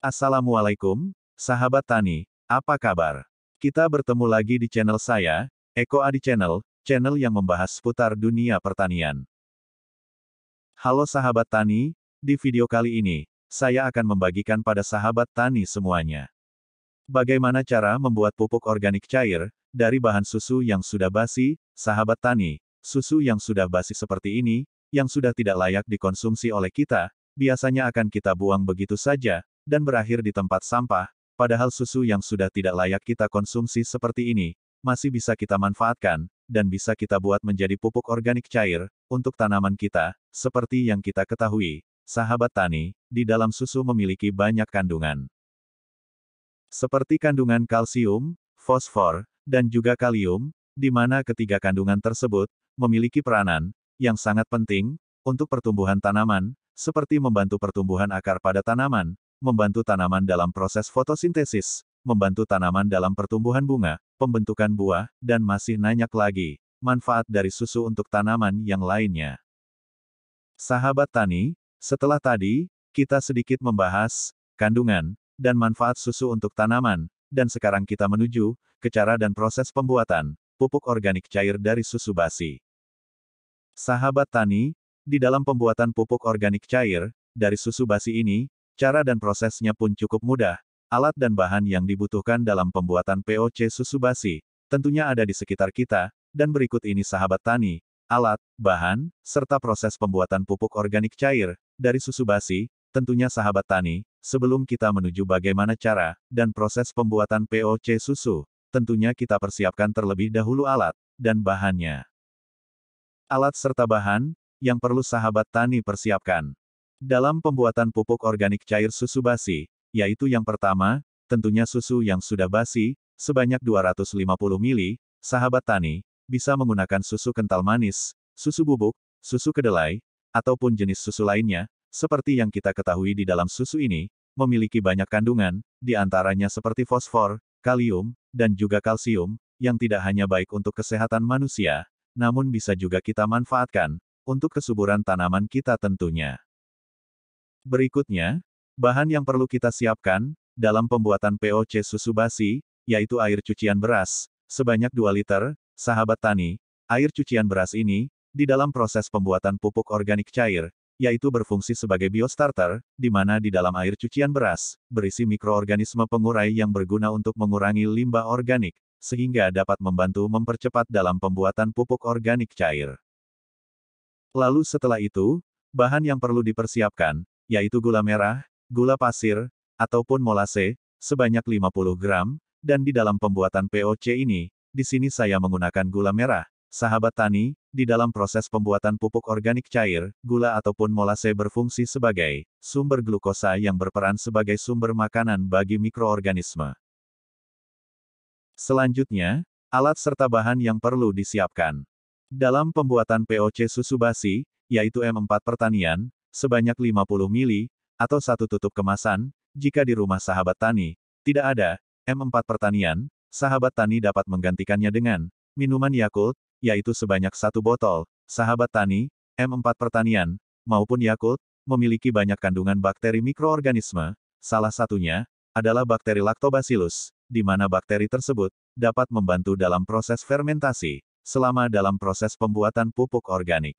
Assalamualaikum, sahabat tani, apa kabar? Kita bertemu lagi di channel saya, Eko Adi Channel, channel yang membahas seputar dunia pertanian. Halo sahabat tani, di video kali ini, saya akan membagikan pada sahabat tani semuanya. Bagaimana cara membuat pupuk organik cair, dari bahan susu yang sudah basi, sahabat tani, susu yang sudah basi seperti ini, yang sudah tidak layak dikonsumsi oleh kita, biasanya akan kita buang begitu saja, dan berakhir di tempat sampah, padahal susu yang sudah tidak layak kita konsumsi seperti ini, masih bisa kita manfaatkan, dan bisa kita buat menjadi pupuk organik cair, untuk tanaman kita, seperti yang kita ketahui, sahabat tani, di dalam susu memiliki banyak kandungan. Seperti kandungan kalsium, fosfor, dan juga kalium, di mana ketiga kandungan tersebut memiliki peranan yang sangat penting untuk pertumbuhan tanaman, seperti membantu pertumbuhan akar pada tanaman, membantu tanaman dalam proses fotosintesis, membantu tanaman dalam pertumbuhan bunga, pembentukan buah, dan masih nanyak lagi, manfaat dari susu untuk tanaman yang lainnya. Sahabat tani, setelah tadi, kita sedikit membahas kandungan dan manfaat susu untuk tanaman, dan sekarang kita menuju ke cara dan proses pembuatan pupuk organik cair dari susu basi. Sahabat tani, di dalam pembuatan pupuk organik cair, dari susu basi ini, Cara dan prosesnya pun cukup mudah, alat dan bahan yang dibutuhkan dalam pembuatan POC susu basi, tentunya ada di sekitar kita, dan berikut ini sahabat tani, alat, bahan, serta proses pembuatan pupuk organik cair, dari susu basi, tentunya sahabat tani, sebelum kita menuju bagaimana cara, dan proses pembuatan POC susu, tentunya kita persiapkan terlebih dahulu alat, dan bahannya. Alat serta bahan, yang perlu sahabat tani persiapkan. Dalam pembuatan pupuk organik cair susu basi, yaitu yang pertama, tentunya susu yang sudah basi, sebanyak 250 ml, sahabat tani, bisa menggunakan susu kental manis, susu bubuk, susu kedelai, ataupun jenis susu lainnya, seperti yang kita ketahui di dalam susu ini, memiliki banyak kandungan, di antaranya seperti fosfor, kalium, dan juga kalsium, yang tidak hanya baik untuk kesehatan manusia, namun bisa juga kita manfaatkan untuk kesuburan tanaman kita tentunya. Berikutnya, bahan yang perlu kita siapkan, dalam pembuatan POC susu basi, yaitu air cucian beras, sebanyak 2 liter, sahabat tani, air cucian beras ini, di dalam proses pembuatan pupuk organik cair, yaitu berfungsi sebagai biostarter, di mana di dalam air cucian beras, berisi mikroorganisme pengurai yang berguna untuk mengurangi limbah organik, sehingga dapat membantu mempercepat dalam pembuatan pupuk organik cair. Lalu setelah itu, bahan yang perlu dipersiapkan, yaitu gula merah, gula pasir, ataupun molase, sebanyak 50 gram, dan di dalam pembuatan POC ini, di sini saya menggunakan gula merah. Sahabat tani, di dalam proses pembuatan pupuk organik cair, gula ataupun molase berfungsi sebagai sumber glukosa yang berperan sebagai sumber makanan bagi mikroorganisme. Selanjutnya, alat serta bahan yang perlu disiapkan. Dalam pembuatan POC susu basi, yaitu M4 pertanian, sebanyak 50 mili, atau satu tutup kemasan, jika di rumah sahabat tani, tidak ada, M4 pertanian, sahabat tani dapat menggantikannya dengan minuman Yakult, yaitu sebanyak satu botol, sahabat tani, M4 pertanian, maupun Yakult, memiliki banyak kandungan bakteri mikroorganisme, salah satunya, adalah bakteri Lactobacillus, di mana bakteri tersebut, dapat membantu dalam proses fermentasi, selama dalam proses pembuatan pupuk organik.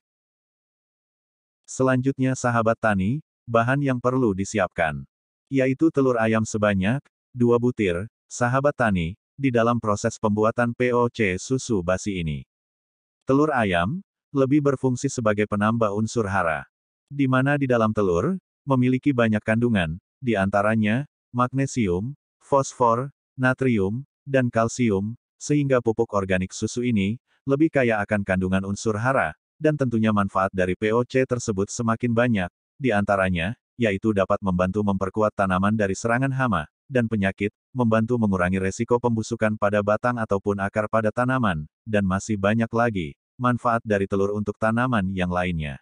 Selanjutnya sahabat tani, bahan yang perlu disiapkan. Yaitu telur ayam sebanyak, 2 butir, sahabat tani, di dalam proses pembuatan POC susu basi ini. Telur ayam, lebih berfungsi sebagai penambah unsur hara. Di mana di dalam telur, memiliki banyak kandungan, di antaranya, magnesium, fosfor, natrium, dan kalsium, sehingga pupuk organik susu ini, lebih kaya akan kandungan unsur hara, dan tentunya manfaat dari POC tersebut semakin banyak, di antaranya, yaitu dapat membantu memperkuat tanaman dari serangan hama dan penyakit, membantu mengurangi resiko pembusukan pada batang ataupun akar pada tanaman, dan masih banyak lagi manfaat dari telur untuk tanaman yang lainnya.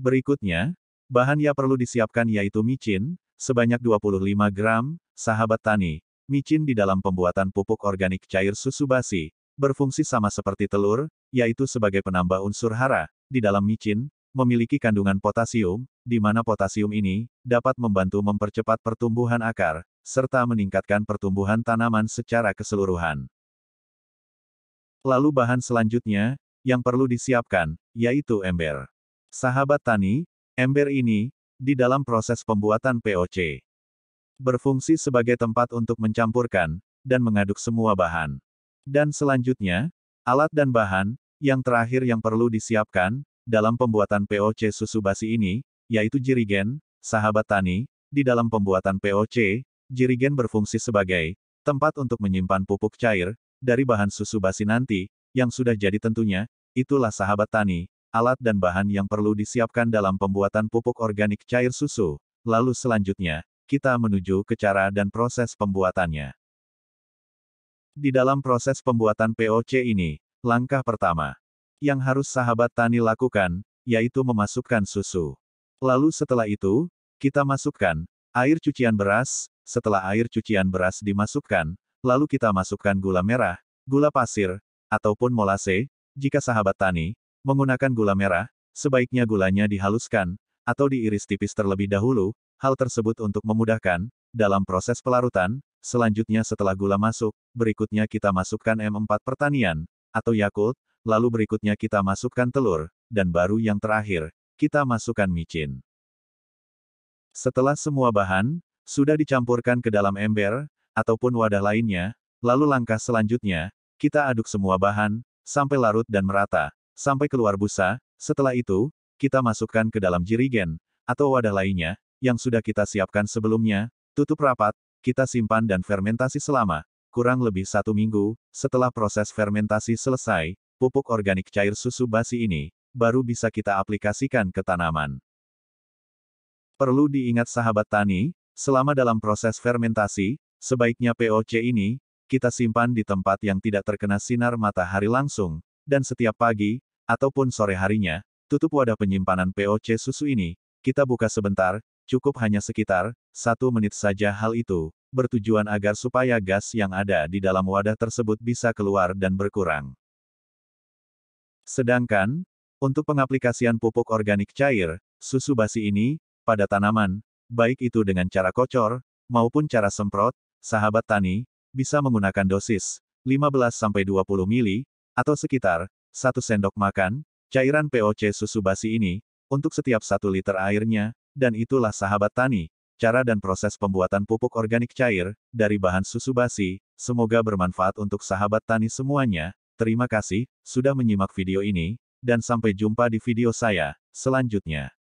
Berikutnya, bahan yang perlu disiapkan yaitu micin, sebanyak 25 gram, sahabat tani, micin di dalam pembuatan pupuk organik cair susu basi, berfungsi sama seperti telur, yaitu sebagai penambah unsur hara, di dalam micin, memiliki kandungan potasium, di mana potasium ini dapat membantu mempercepat pertumbuhan akar, serta meningkatkan pertumbuhan tanaman secara keseluruhan. Lalu bahan selanjutnya, yang perlu disiapkan, yaitu ember. Sahabat tani, ember ini, di dalam proses pembuatan POC, berfungsi sebagai tempat untuk mencampurkan, dan mengaduk semua bahan. Dan selanjutnya, alat dan bahan, yang terakhir yang perlu disiapkan, dalam pembuatan POC susu basi ini, yaitu jirigen, sahabat tani, di dalam pembuatan POC, jirigen berfungsi sebagai tempat untuk menyimpan pupuk cair dari bahan susu basi nanti, yang sudah jadi tentunya, itulah sahabat tani, alat dan bahan yang perlu disiapkan dalam pembuatan pupuk organik cair susu. Lalu selanjutnya, kita menuju ke cara dan proses pembuatannya. Di dalam proses pembuatan POC ini, langkah pertama yang harus sahabat tani lakukan, yaitu memasukkan susu. Lalu setelah itu, kita masukkan air cucian beras, setelah air cucian beras dimasukkan, lalu kita masukkan gula merah, gula pasir, ataupun molase, jika sahabat tani menggunakan gula merah, sebaiknya gulanya dihaluskan, atau diiris tipis terlebih dahulu, hal tersebut untuk memudahkan dalam proses pelarutan, selanjutnya setelah gula masuk, berikutnya kita masukkan M4 pertanian, atau Yakult, lalu berikutnya kita masukkan telur, dan baru yang terakhir, kita masukkan micin. Setelah semua bahan, sudah dicampurkan ke dalam ember, ataupun wadah lainnya, lalu langkah selanjutnya, kita aduk semua bahan, sampai larut dan merata, sampai keluar busa, setelah itu, kita masukkan ke dalam jirigen, atau wadah lainnya, yang sudah kita siapkan sebelumnya, Tutup rapat, kita simpan dan fermentasi selama kurang lebih satu minggu. Setelah proses fermentasi selesai, pupuk organik cair susu basi ini baru bisa kita aplikasikan ke tanaman. Perlu diingat sahabat tani, selama dalam proses fermentasi, sebaiknya POC ini kita simpan di tempat yang tidak terkena sinar matahari langsung, dan setiap pagi ataupun sore harinya, tutup wadah penyimpanan POC susu ini, kita buka sebentar, cukup hanya sekitar satu menit saja hal itu, bertujuan agar supaya gas yang ada di dalam wadah tersebut bisa keluar dan berkurang. Sedangkan, untuk pengaplikasian pupuk organik cair, susu basi ini, pada tanaman, baik itu dengan cara kocor, maupun cara semprot, sahabat tani, bisa menggunakan dosis 15-20 mili, atau sekitar 1 sendok makan, cairan POC susu basi ini, untuk setiap 1 liter airnya, dan itulah sahabat tani, cara dan proses pembuatan pupuk organik cair, dari bahan susu basi, semoga bermanfaat untuk sahabat tani semuanya, terima kasih, sudah menyimak video ini, dan sampai jumpa di video saya, selanjutnya.